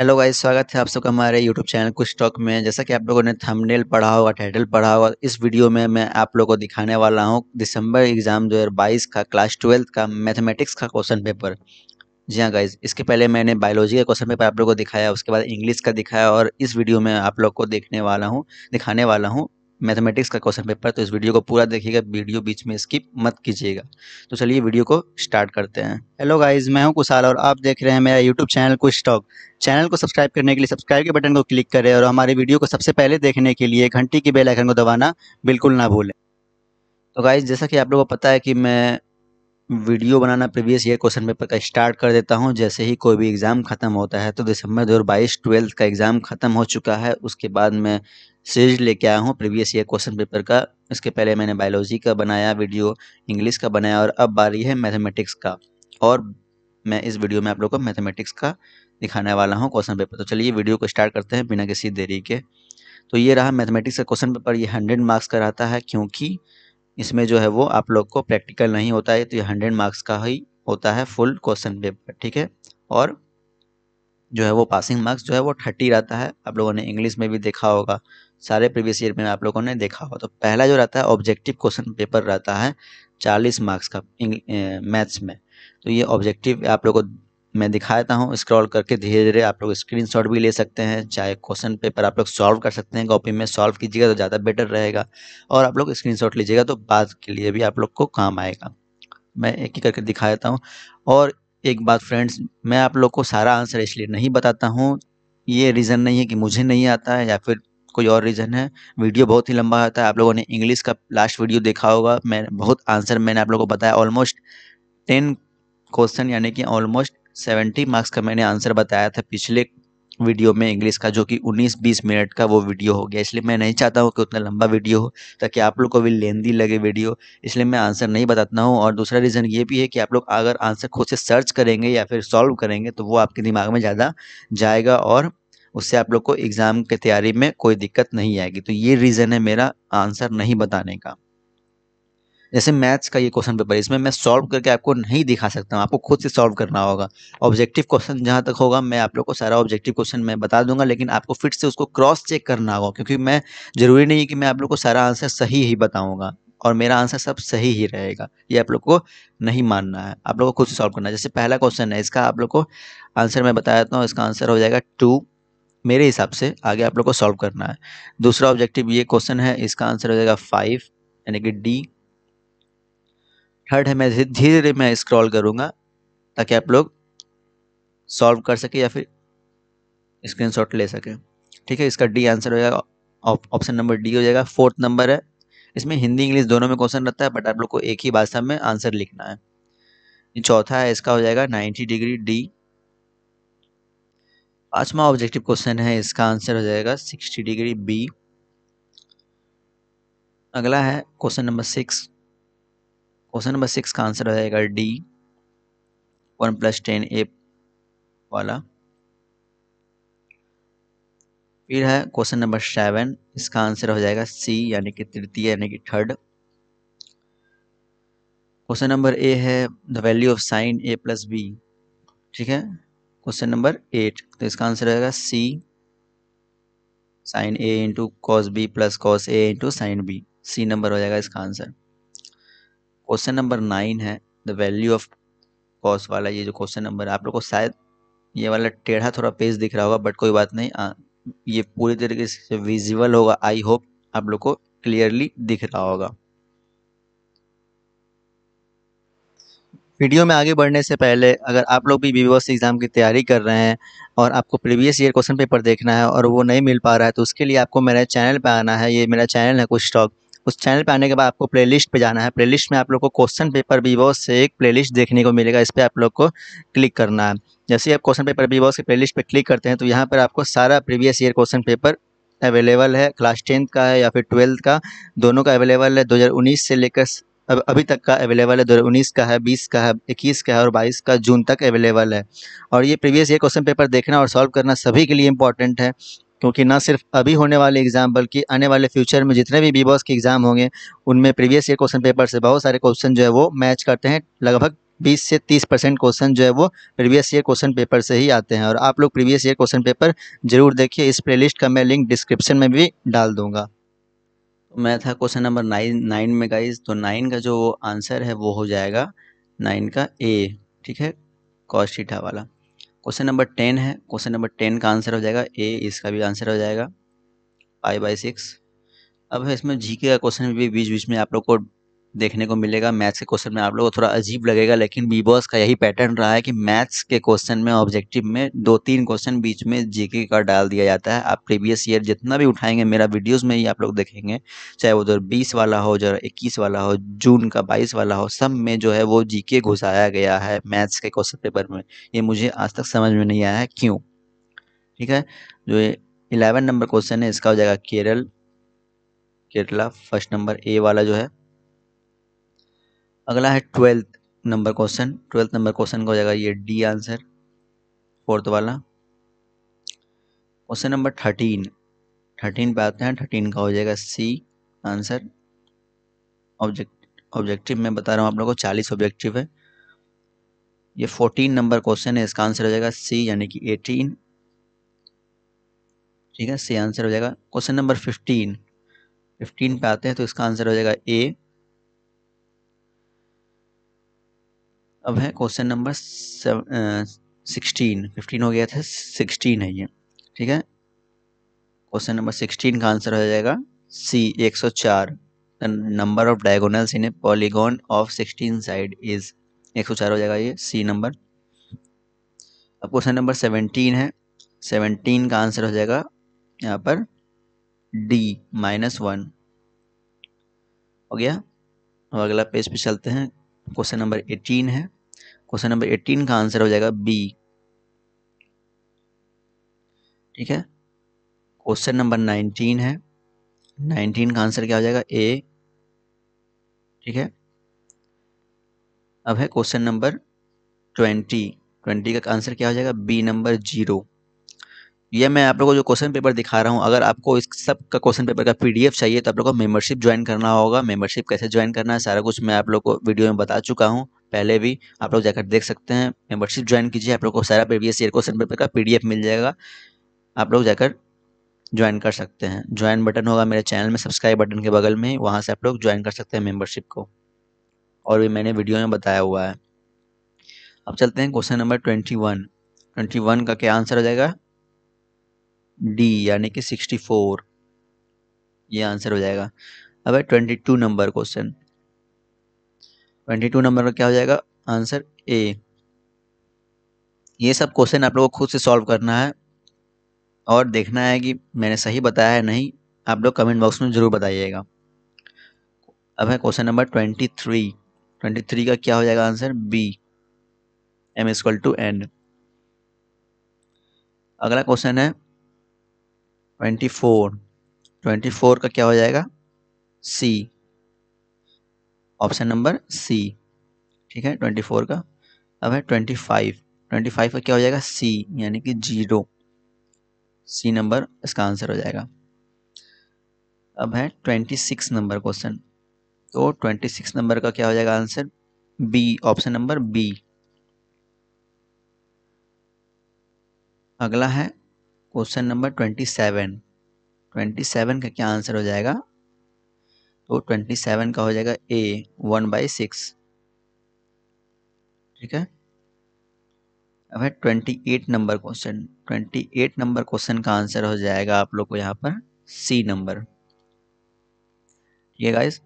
hello guys स्वागत है आप सबका हमारे यूट्यूब चैनल कुछ टॉक में जैसा कि आप लोगों ने थंबनेल पढ़ा होगा टाइटल पढ़ा होगा इस वीडियो में मैं आप लोगों को दिखाने वाला हूं दिसंबर एग्ज़ाम दो बाईस का क्लास ट्वेल्थ का मैथमेटिक्स का क्वेश्चन पेपर जी हाँ गाइज इसके पहले मैंने बायोलॉजी का क्वेश्चन पेपर आप लोग को दिखाया उसके बाद इंग्लिश का दिखाया और इस वीडियो में आप लोग को देखने वाला हूँ दिखाने वाला हूँ मैथमेटिक्स का क्वेश्चन पेपर तो इस वीडियो को पूरा देखिएगा वीडियो बीच में स्किप मत कीजिएगा तो चलिए वीडियो को स्टार्ट करते हैं हेलो गाइस मैं हूं कुशाल और आप देख रहे हैं मेरा यूट्यूब चैनल कुछ टॉक चैनल को सब्सक्राइब करने के लिए सब्सक्राइब के बटन को क्लिक करें और हमारे वीडियो को सबसे पहले देखने के लिए घंटी की बेलाइकन को दबाना बिल्कुल ना भूलें तो गाइज जैसा कि आप लोगों को पता है कि मैं वीडियो बनाना प्रीवियस ईयर क्वेश्चन पेपर का स्टार्ट कर देता हूं जैसे ही कोई भी एग्ज़ाम ख़त्म होता है तो दिसंबर बाईस ट्वेल्थ का एग्ज़ाम ख़त्म हो चुका है उसके बाद मैं सीरीज लेके आया हूँ प्रीवियस ईयर क्वेश्चन पेपर का इसके पहले मैंने बायोलॉजी का बनाया वीडियो इंग्लिश का बनाया और अब बारी है मैथमेटिक्स का और मैं इस वीडियो में आप लोग को मैथमेटिक्स का दिखाने वाला हूँ क्वेश्चन पेपर तो चलिए वीडियो को स्टार्ट करते हैं बिना किसी देरी के तो ये रहा मैथमेटिक्स का क्वेश्चन पेपर ये हंड्रेड मार्क्स का रहता है क्योंकि इसमें जो है वो आप लोग को प्रैक्टिकल नहीं होता है तो ये हंड्रेड मार्क्स का ही होता है फुल क्वेश्चन पेपर ठीक है और जो है वो पासिंग मार्क्स जो है वो थर्टी रहता है आप लोगों ने इंग्लिश में भी देखा होगा सारे प्रीवियस ईयर में आप लोगों ने देखा होगा तो पहला जो रहता है ऑब्जेक्टिव क्वेश्चन पेपर रहता है चालीस मार्क्स का मैथ्स में तो ये ऑब्जेक्टिव आप लोगों को मैं दिखाता हूँ स्क्रॉल करके धीरे धीरे आप लोग स्क्रीनशॉट भी ले सकते हैं चाहे क्वेश्चन पेपर आप लोग सॉल्व कर सकते हैं कॉपी में सॉल्व कीजिएगा तो ज़्यादा बेटर रहेगा और आप लोग स्क्रीनशॉट लीजिएगा तो बाद के लिए भी आप लोग को काम आएगा मैं एक ही करके दिखा देता हूँ और एक बात फ्रेंड्स मैं आप लोग को सारा आंसर इसलिए नहीं बताता हूँ ये रीज़न नहीं है कि मुझे नहीं आता है या फिर कोई और रीज़न है वीडियो बहुत ही लंबा होता है आप लोगों ने इंग्लिश का लास्ट वीडियो देखा होगा मैं बहुत आंसर मैंने आप लोगों को बताया ऑलमोस्ट टेन क्वेश्चन यानी कि ऑलमोस्ट सेवेंटी मार्क्स का मैंने आंसर बताया था पिछले वीडियो में इंग्लिश का जो कि 19-20 मिनट का वो वीडियो हो गया इसलिए मैं नहीं चाहता हूँ कि उतना लंबा वीडियो हो ताकि आप लोग को भी लेंदी लगे वीडियो इसलिए मैं आंसर नहीं बताता हूँ और दूसरा रीज़न ये भी है कि आप लोग अगर आंसर खुद से सर्च करेंगे या फिर सॉल्व करेंगे तो वो आपके दिमाग में ज़्यादा जाएगा और उससे आप लोग को एग्ज़ाम की तैयारी में कोई दिक्कत नहीं आएगी तो ये रीज़न है मेरा आंसर नहीं बताने का जैसे मैथ्स का ये क्वेश्चन पेपर इसमें मैं सॉल्व करके आपको नहीं दिखा सकता हूँ आपको खुद से सॉल्व करना होगा ऑब्जेक्टिव क्वेश्चन जहाँ तक होगा मैं आप लोग को सारा ऑब्जेक्टिव क्वेश्चन मैं बता दूंगा लेकिन आपको फिर से उसको क्रॉस चेक करना होगा क्योंकि मैं ज़रूरी नहीं है कि मैं आप लोग को सारा आंसर सही ही बताऊँगा और मेरा आंसर सब सही ही रहेगा ये आप लोग को नहीं मानना है आप लोग को खुद से सॉल्व करना है जैसे पहला क्वेश्चन है इसका आप लोग को आंसर मैं बता देता हूँ इसका आंसर हो जाएगा टू मेरे हिसाब से आगे आप लोग को सॉल्व करना है दूसरा ऑब्जेक्टिव ये क्वेश्चन है इसका आंसर हो जाएगा फाइव यानी कि डी थर्ड है मैं धीरे धीरे मैं स्क्रॉल करूँगा ताकि आप लोग सॉल्व कर सके या फिर शॉट ले सकें ठीक है इसका डी आंसर हो जाएगा ऑप्शन नंबर डी हो जाएगा फोर्थ नंबर है इसमें हिंदी इंग्लिश दोनों में क्वेश्चन रहता है बट आप लोग को एक ही भाषा में आंसर लिखना है चौथा है इसका हो जाएगा 90 डिग्री डी पांचवा ऑब्जेक्टिव क्वेश्चन है इसका आंसर हो जाएगा सिक्सटी डिग्री बी अगला है question number six question number six का आंसर हो जाएगा D one plus ten A वाला फिर है क्वेश्चन नंबर सेवन इसका आंसर हो जाएगा सी यानी कि तृतीय यानी कि थर्ड क्वेश्चन नंबर ए है the value of sine A plus B ठीक है क्वेश्चन नंबर एट तो इसका आंसर रहेगा C sine A into cos B plus cos A into sine B C number हो जाएगा इसका आंसर क्वेश्चन नंबर नाइन है द वैल्यू ऑफ कॉस वाला ये जो क्वेश्चन नंबर है आप लोग को शायद ये वाला टेढ़ा थोड़ा पेज दिख रहा होगा बट कोई बात नहीं आ, ये पूरी तरीके से विजिबल होगा आई होप आप लोग को क्लियरली दिख रहा होगा वीडियो में आगे बढ़ने से पहले अगर आप लोग भी बी बॉस एग्ज़ाम की तैयारी कर रहे हैं और आपको प्रीवियस ईयर क्वेश्चन पेपर देखना है और वो नहीं मिल पा रहा है तो उसके लिए आपको मेरे चैनल पर आना है ये मेरा चैनल है कुछ स्टॉक उस चैनल पर आने के बाद आपको प्लेलिस्ट पे जाना है प्लेलिस्ट में आप लोग को क्वेश्चन पेपर बी बॉस से एक प्लेलिस्ट देखने को मिलेगा इस पर आप लोग को क्लिक करना है जैसे ही आप क्वेश्चन पेपर बी बॉस के प्लेलिस्ट पे क्लिक करते हैं तो यहाँ पर आपको सारा previous year question paper available है क्लास टेंथ का है या फिर ट्वेल्थ का दोनों का अवेलेबल है उन्नीस से लेकर अब अभी तक का अवेलेबल है दो उन्नीस का है बीस का है इक्कीस का है और बाईस का जून तक अवेलेबल है और ये प्रीवियस ये क्वेश्चन पेपर देखना और सॉल्व करना सभी के लिए इंपॉर्टेंट है क्योंकि ना सिर्फ अभी होने वाले एग्ज़ाम बल्कि आने वाले फ्यूचर में जितने भी बी बॉस के एग्ज़ाम होंगे उनमें प्रीवियस ईयर क्वेश्चन पेपर से बहुत सारे क्वेश्चन जो है वो मैच करते हैं लगभग 20 से 30 परसेंट क्वेश्चन जो है वो प्रीवियस ईयर क्वेश्चन पेपर से ही आते हैं और आप लोग प्रीवियस ईयर क्वेश्चन पेपर जरूर देखिए इस प्लेलिस्ट का मैं लिंक डिस्क्रिप्शन में भी डाल दूंगा मैं था क्वेश्चन नंबर नाइन नाइन में गाइज तो नाइन का जो आंसर है वो हो जाएगा नाइन का ए ठीक है कॉस्टिटा वाला क्वेश्चन नंबर टेन है क्वेश्चन नंबर टेन का आंसर हो जाएगा ए इसका भी आंसर हो जाएगा फाइव बाई सिक्स अब है इसमें जी के का क्वेश्चन भी बीच बीच में आप लोग को देखने को मिलेगा मैथ्स के क्वेश्चन में आप लोगों को थोड़ा अजीब लगेगा लेकिन बी बॉस का यही पैटर्न रहा है कि मैथ्स के क्वेश्चन में ऑब्जेक्टिव में दो तीन क्वेश्चन बीच में जीके का डाल दिया जाता है आप प्रीवियस ईयर जितना भी उठाएंगे मेरा वीडियोज़ में ही आप लोग देखेंगे चाहे वो उधर बीस वाला हो जो इक्कीस वाला हो जून का बाईस वाला हो सब में जो है वो जी घुसाया गया है मैथ्स के क्वेश्चन पेपर में ये मुझे आज तक समझ में नहीं आया है क्यों ठीक है जो इलेवन नंबर क्वेश्चन है इसका हो जाएगा Kerala Kerala first number A वाला जो है अगला है twelfth number question twelfth number question का हो जाएगा ये डी आंसर फोर्थ वाला क्वेश्चन नंबर थर्टीन थर्टीन पे आते हैं थर्टीन का हो जाएगा सी आंसर ऑब्जेक्ट ऑब्जेक्टिव मैं बता रहा हूँ आप लोगों को चालीस ऑब्जेक्टिव है ये फोर्टीन नंबर क्वेश्चन है इसका आंसर हो जाएगा सी यानी कि एटीन ठीक है सी आंसर हो जाएगा क्वेश्चन नंबर फिफ्टीन फिफ्टीन पे आते हैं तो इसका आंसर हो जाएगा ए अब है क्वेश्चन नंबर सिक्सटीन फिफ्टीन हो गया था सिक्सटीन है ये ठीक है क्वेश्चन नंबर सिक्सटीन का आंसर हो जाएगा सी एक सौ चार number of diagonals in a polygon of sixteen side is एक सौ चार हो जाएगा ये सी नंबर अब क्वेश्चन नंबर सेवनटीन है सेवनटीन का आंसर हो जाएगा यहाँ पर डी माइनस वन हो गया और अगला पेज पे चलते हैं क्वेश्चन नंबर एटीन है क्वेश्चन नंबर एटीन का आंसर हो जाएगा बी ठीक है क्वेश्चन नंबर नाइनटीन है नाइनटीन का आंसर क्या हो जाएगा ए ठीक है अब है क्वेश्चन नंबर ट्वेंटी ट्वेंटी का आंसर क्या हो जाएगा बी नंबर जीरो ये मैं आप लोगों को जो क्वेश्चन पेपर दिखा रहा हूँ अगर आपको इस सब का क्वेश्चन पेपर का पीडीएफ चाहिए तो आप लोगों को मेंबरशिप ज्वाइन करना होगा मेंबरशिप कैसे ज्वाइन करना है सारा कुछ मैं आप लोग को वीडियो में बता चुका हूँ पहले भी आप लोग जाकर देख सकते हैं मेंबरशिप ज्वाइन कीजिए आप लोग को सारा प्रीवियस ईयर क्वेश्चन पेपर का पीडीएफ मिल जाएगा आप लोग जाकर ज्वाइन कर सकते हैं ज्वाइन बटन होगा मेरे चैनल में सब्सक्राइब बटन के बगल में वहाँ से आप लोग ज्वाइन कर सकते हैं मेम्बरशिप को और भी मैंने वीडियो में बताया हुआ है अब चलते हैं question number twenty one twenty one का क्या आंसर हो जाएगा डी यानी कि सिक्सटी फोर ये आंसर हो जाएगा अब है twenty two number question twenty two number का क्या हो जाएगा आंसर ए ये सब क्वेश्चन आप लोग को खुद से सॉल्व करना है और देखना है कि मैंने सही बताया है नहीं आप लोग कमेंट बॉक्स में ज़रूर बताइएगा अब है question number twenty three twenty three का क्या हो जाएगा answer B M equal to N अगला क्वेश्चन है ट्वेंटी फोर ट्वेंटी फोर का क्या हो जाएगा सी ऑप्शन नंबर सी ठीक है ट्वेंटी फोर का अब है ट्वेंटी फाइव ट्वेंटी फाइव का क्या हो जाएगा सी यानी कि जीरो सी नंबर इसका आंसर हो जाएगा अब है ट्वेंटी सिक्स नंबर क्वेश्चन तो ट्वेंटी सिक्स नंबर का क्या हो जाएगा answer B option number B अगला है question number twenty seven twenty seven का क्या आंसर हो जाएगा तो ट्वेंटी सेवन का हो जाएगा ए वन बाई सिक्स ठीक है अब है twenty eight number question twenty eight number question का आंसर हो जाएगा आप लोग को यहाँ पर सी नंबर ठीक है गाइस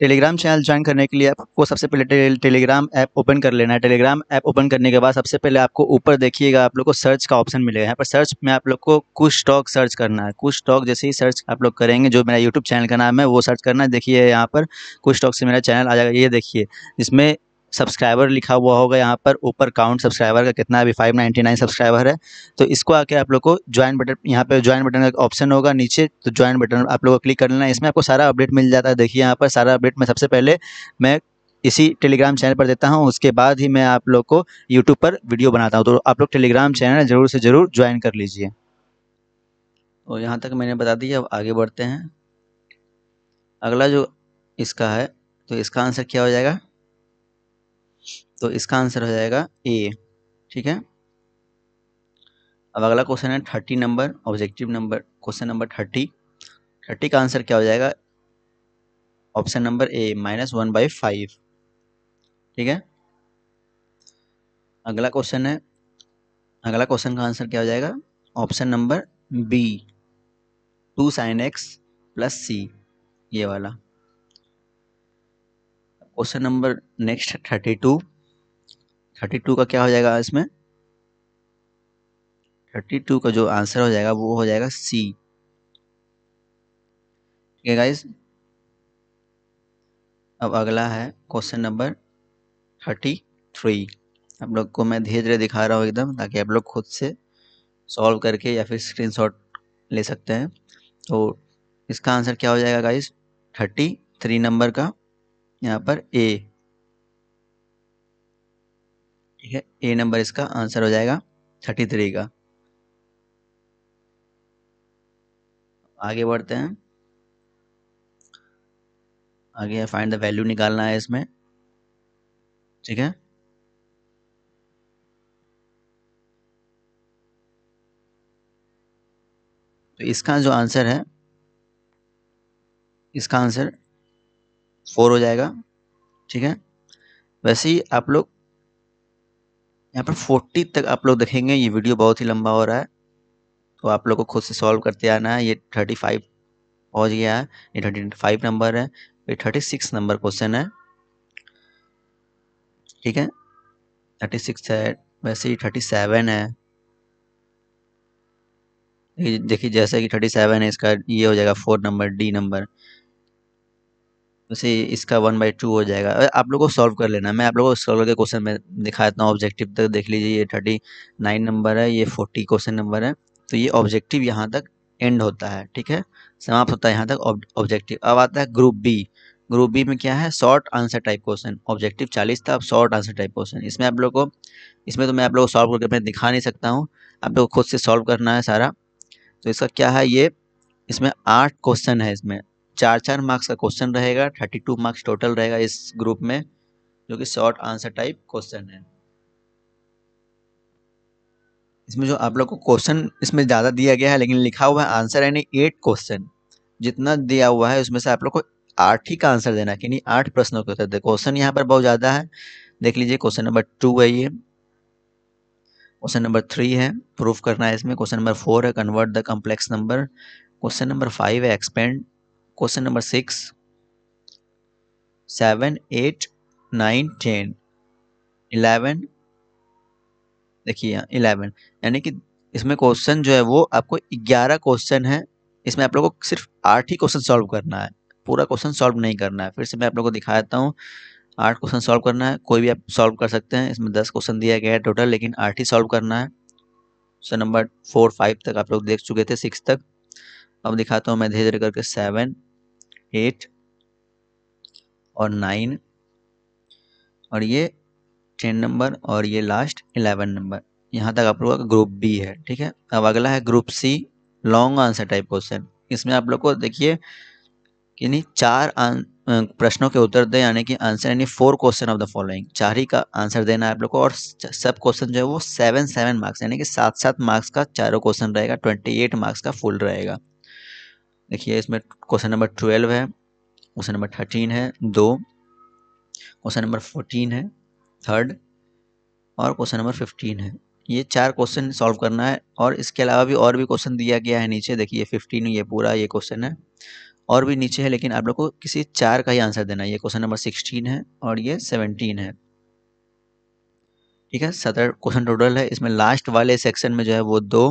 टेलीग्राम चैनल ज्वाइन करने के लिए आपको सबसे पहले टे, टेलीग्राम ऐप ओपन कर लेना है टेलीग्राम ऐप ओपन करने के बाद सबसे पहले आपको ऊपर देखिएगा आप लोग को सर्च का ऑप्शन मिलेगा यहाँ पर सर्च में आप लोग को कुछ स्टॉक सर्च करना है कुछ स्टॉक जैसे ही सर्च आप लोग करेंगे जो मेरा यूट्यूब चैनल का नाम है वो सर्च करना है देखिए यहाँ पर कुछ स्टॉक से मेरा चैनल आ जाएगा ये देखिए जिसमें सब्सक्राइबर लिखा हुआ होगा यहाँ पर ऊपर काउंट सब्सक्राइबर का कितना अभी नाइन सब्सक्राइबर है तो इसको आके आप लोग को ज्वाइन बटन यहाँ पे ज्वाइन बटन का ऑप्शन होगा नीचे तो ज्वाइन बटन आप लोग को क्लिक कर लेना इसमें आपको सारा अपडेट मिल जाता है देखिए यहाँ पर सारा अपडेट मैं सबसे पहले मैं इसी टेलीग्राम चैनल पर देता हूँ उसके बाद ही मैं आप लोग को यूट्यूब पर वीडियो बनाता हूँ तो आप लोग टेलीग्राम चैनल ज़रूर से ज़रूर ज्वाइन कर लीजिए और यहाँ तक मैंने बता दिया अब आगे बढ़ते हैं अगला जो इसका है तो इसका आंसर क्या हो जाएगा तो इसका आंसर हो जाएगा ए ठीक है अब अगला क्वेश्चन है thirty number objective number question number thirty thirty का आंसर क्या हो जाएगा option number A minus one by five ठीक है अगला क्वेश्चन है अगला क्वेश्चन का आंसर क्या हो जाएगा option number B two sine X plus C ये वाला question number next thirty two thirty two का क्या हो जाएगा इसमें थर्टी टू का जो आंसर हो जाएगा वो हो जाएगा सी ठीक है गाइज अब अगला है क्वेश्चन नंबर थर्टी थ्री आप लोग को मैं धीरे धीरे दिखा रहा हूँ एकदम ताकि आप लोग खुद से सॉल्व करके या फिर स्क्रीनशॉट ले सकते हैं तो इसका आंसर क्या हो जाएगा गाइस थर्टी थ्री नंबर का यहाँ पर ए ठीक है ए नंबर इसका आंसर हो जाएगा थर्टी थ्री का आगे बढ़ते हैं आगे फाइंड द वैल्यू निकालना है इसमें ठीक है तो इसका जो आंसर है इसका आंसर फोर हो जाएगा ठीक है वैसे ही आप लोग यहाँ पर फोर्टी तक आप लोग देखेंगे ये वीडियो बहुत ही लंबा हो रहा है तो आप लोग को खुद से सॉल्व करते आना है ये थर्टी फाइव पहुँच गया है ये थर्टी फाइव नंबर है ये थर्टी सिक्स नंबर क्वेश्चन है ठीक है थर्टी सिक्स है वैसे ही थर्टी सेवन है देखिए जैसे कि थर्टी सेवन है इसका ये हो जाएगा फोर नंबर डी नंबर से इसका वन बाई टू हो जाएगा आप लोगों को सॉल्व कर लेना मैं आप लोगों को सॉल्व करके क्वेश्चन में दिखा देता हूँ ऑब्जेक्टिव तक देख लीजिए ये थर्टी नाइन नंबर है ये फोर्टी क्वेश्चन नंबर है तो ये ऑब्जेक्टिव यहाँ तक एंड होता है ठीक है समाप्त होता है यहाँ तक ऑब्जेक्टिव अब आता है ग्रुप बी ग्रुप बी में क्या है short answer type question objective चालीस था अब शॉर्ट आंसर टाइप क्वेश्चन इसमें आप लोग को इसमें तो मैं आप लोग को सॉल्व करके मैं दिखा नहीं सकता हूँ आप लोग को खुद से सॉल्व करना है सारा तो इसका क्या है ये इसमें आठ क्वेश्चन है इसमें चार चार मार्क्स का क्वेश्चन रहेगा थर्टी टू मार्क्स टोटल रहेगा इस ग्रुप में जो कि शॉर्ट आंसर टाइप क्वेश्चन है इसमें जो आप लोग को क्वेश्चन इसमें ज़्यादा दिया गया है लेकिन लिखा हुआ है आंसर यानी एट क्वेश्चन जितना दिया हुआ है उसमें से आप लोग को आठ ही का आंसर देना है कि नहीं आठ प्रश्नों के उत्तर क्वेश्चन यहाँ पर बहुत ज़्यादा है देख लीजिए क्वेश्चन नंबर टू है ये क्वेश्चन नंबर थ्री है प्रूफ करना है इसमें क्वेश्चन नंबर फोर है convert the complex number question number five है expand question number six seven eight nine ten eleven देखिए यहाँ इलेवन यानी कि इसमें क्वेश्चन जो है वो आपको ग्यारह क्वेश्चन है इसमें आप लोगों को सिर्फ आठ ही क्वेश्चन सॉल्व करना है पूरा क्वेश्चन सॉल्व नहीं करना है फिर से मैं आप लोगों को दिखा देता हूँ आठ क्वेश्चन सॉल्व करना है कोई भी आप सॉल्व कर सकते हैं इसमें दस क्वेश्चन दिया गया है टोटल लेकिन आठ ही सॉल्व करना है सो नंबर फोर फाइव तक आप लोग देख चुके थे सिक्स तक अब दिखाता हूँ मैं धीरे धीरे करके सेवन एट और नाइन और ये टेन नंबर और ये लास्ट इलेवन नंबर यहाँ तक आप लोगों का ग्रुप बी है ठीक है अब अगला है group C long answer type question इसमें आप लोग को देखिए कि नहीं चार प्रश्नों के उत्तर दें यानी कि आंसर यानी four question of the following चार ही का आंसर देना है आप लोग को और सब क्वेश्चन जो है वो सेवन सेवन मार्क्स यानी कि सात सात मार्क्स का चारों क्वेश्चन रहेगा ट्वेंटी एट मार्क्स का फुल रहेगा देखिए इसमें क्वेश्चन नंबर ट्वेल्व है क्वेश्चन नंबर थर्टीन है दो क्वेश्चन नंबर फोर्टीन है थर्ड और क्वेश्चन नंबर फिफ्टीन है ये चार क्वेश्चन सॉल्व करना है और इसके अलावा भी और भी क्वेश्चन दिया गया है नीचे देखिए फिफ्टीन ये पूरा ये क्वेश्चन है और भी नीचे है लेकिन आप लोग को किसी चार का ही आंसर देना है ये क्वेश्चन नंबर सिक्सटीन है और ये सेवनटीन है ठीक है सत्रह क्वेश्चन टोटल है इसमें लास्ट वाले सेक्शन में जो है वो दो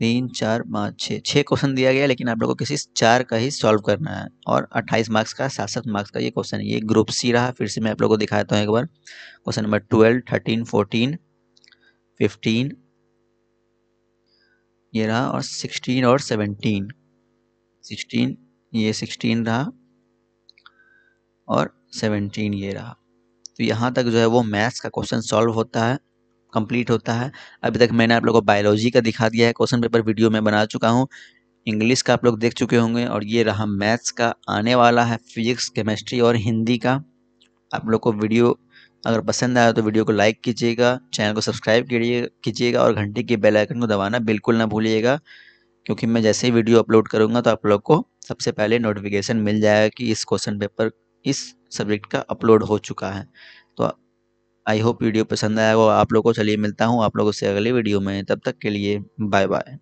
तीन चार पाँच छः छः क्वेश्चन दिया गया लेकिन आप लोगों को किसी चार का ही सॉल्व करना है और अट्ठाईस मार्क्स का सात सात मार्क्स का ये क्वेश्चन है ये ग्रुप सी रहा फिर से मैं आप लोगों को दिखाता हूँ एक बार question number twelve thirteen fourteen fifteen ये रहा और सिक्सटीन और सेवनटीन सिक्सटीन ये सिक्सटीन रहा और सेवनटीन ये रहा तो यहाँ तक जो है वो मैथ्स का क्वेश्चन सॉल्व होता है कंप्लीट होता है अभी तक मैंने आप लोगों को बायोलॉजी का दिखा दिया है क्वेश्चन पेपर वीडियो मैं बना चुका हूँ इंग्लिश का आप लोग देख चुके होंगे और ये रहा मैथ्स का आने वाला है फिजिक्स केमिस्ट्री और हिंदी का आप लोग को वीडियो अगर पसंद आया तो वीडियो को लाइक कीजिएगा चैनल को सब्सक्राइब कीजिएगा और घंटे के बेल आइकन को दबाना बिल्कुल ना भूलिएगा क्योंकि मैं जैसे ही वीडियो अपलोड करूँगा तो आप लोग को सबसे पहले नोटिफिकेशन मिल जाएगा कि इस क्वेश्चन पेपर इस सब्जेक्ट का अपलोड हो चुका है तो आई होप वीडियो पसंद आया हो आप लोगों को चलिए मिलता हूँ आप लोगों से अगले वीडियो में तब तक के लिए बाय बाय